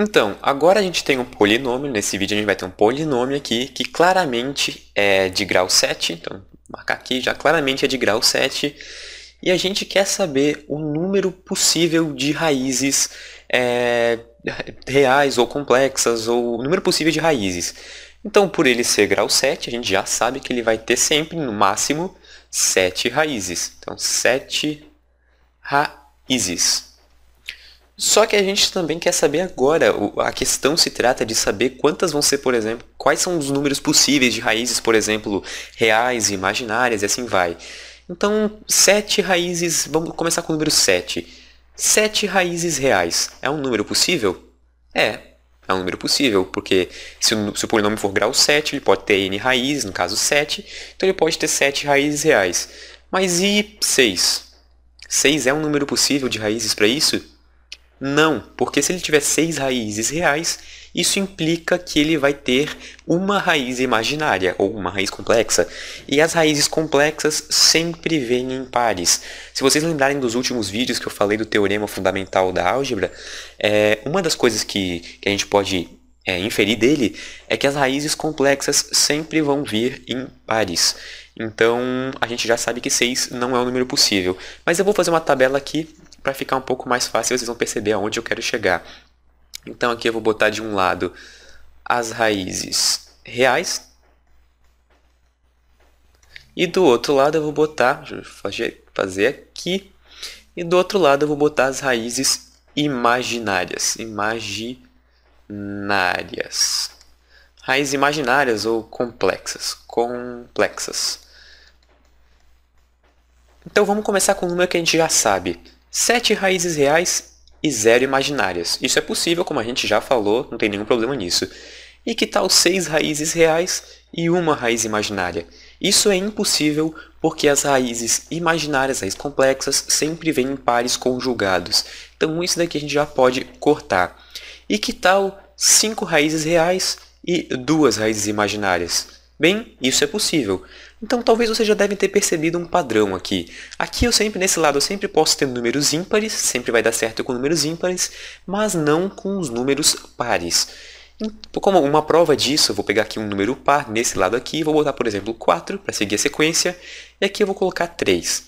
Então, agora a gente tem um polinômio, nesse vídeo a gente vai ter um polinômio aqui que claramente é de grau 7, então marcar aqui, já claramente é de grau 7, e a gente quer saber o número possível de raízes é, reais ou complexas, ou o número possível de raízes. Então, por ele ser grau 7, a gente já sabe que ele vai ter sempre, no máximo, 7 raízes. Então, 7 raízes. Só que a gente também quer saber agora, a questão se trata de saber quantas vão ser, por exemplo, quais são os números possíveis de raízes, por exemplo, reais, imaginárias e assim vai. Então, sete raízes, vamos começar com o número 7. Sete raízes reais, é um número possível? É, é um número possível, porque se o, se o polinômio for grau 7, ele pode ter n raízes, no caso 7, então ele pode ter 7 raízes reais. Mas e 6? 6 é um número possível de raízes para isso? Não, porque se ele tiver seis raízes reais, isso implica que ele vai ter uma raiz imaginária ou uma raiz complexa, e as raízes complexas sempre vêm em pares. Se vocês lembrarem dos últimos vídeos que eu falei do teorema fundamental da álgebra, é, uma das coisas que, que a gente pode é, inferir dele é que as raízes complexas sempre vão vir em pares. Então a gente já sabe que 6 não é o um número possível. Mas eu vou fazer uma tabela aqui para ficar um pouco mais fácil, vocês vão perceber aonde eu quero chegar. Então aqui eu vou botar de um lado as raízes reais e do outro lado eu vou botar, fazer aqui, e do outro lado eu vou botar as raízes imaginárias, imaginárias. Raízes imaginárias ou complexas, complexas. Então vamos começar com o número que a gente já sabe sete raízes reais e zero imaginárias. Isso é possível, como a gente já falou, não tem nenhum problema nisso. E que tal seis raízes reais e uma raiz imaginária? Isso é impossível porque as raízes imaginárias, raízes complexas, sempre vêm em pares conjugados. Então isso daqui a gente já pode cortar. E que tal cinco raízes reais e duas raízes imaginárias? Bem, isso é possível. Então talvez vocês já devem ter percebido um padrão aqui. Aqui eu sempre, nesse lado, eu sempre posso ter números ímpares, sempre vai dar certo com números ímpares, mas não com os números pares. Como uma prova disso, eu vou pegar aqui um número par nesse lado aqui, vou botar, por exemplo, 4 para seguir a sequência, e aqui eu vou colocar 3.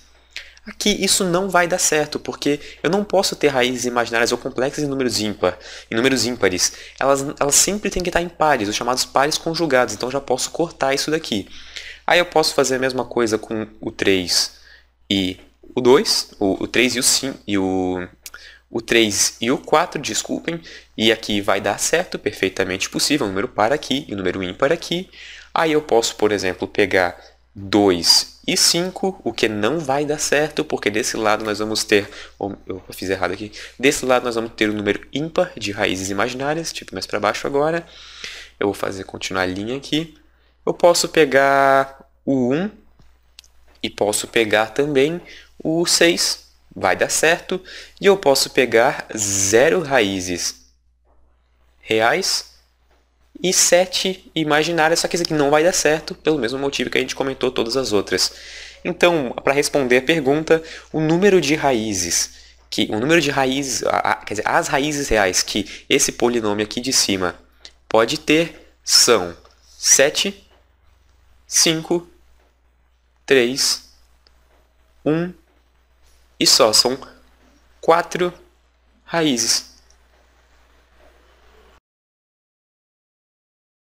Aqui isso não vai dar certo, porque eu não posso ter raízes imaginárias ou complexas em números ímpar, em números ímpares. Elas, elas sempre têm que estar em pares, os chamados pares conjugados, então já posso cortar isso daqui. Aí eu posso fazer a mesma coisa com o 3 e o 2, o, o 3 e o 5, e o, o 3 e o 4, desculpem, e aqui vai dar certo, perfeitamente possível, o número par aqui e o número ímpar aqui. Aí eu posso, por exemplo, pegar 2 e 5, o que não vai dar certo, porque desse lado nós vamos ter, eu fiz errado aqui, desse lado nós vamos ter o um número ímpar de raízes imaginárias, tipo mais para baixo agora. Eu vou fazer continuar a linha aqui. Eu posso pegar o 1 e posso pegar também o 6, vai dar certo. E eu posso pegar 0 raízes reais e 7 imaginárias, só que isso aqui não vai dar certo, pelo mesmo motivo que a gente comentou todas as outras. Então, para responder a pergunta, o número de raízes que o número de raízes, a, quer dizer, as raízes reais que esse polinômio aqui de cima pode ter são 7 5, 3, 1 e só. São quatro raízes.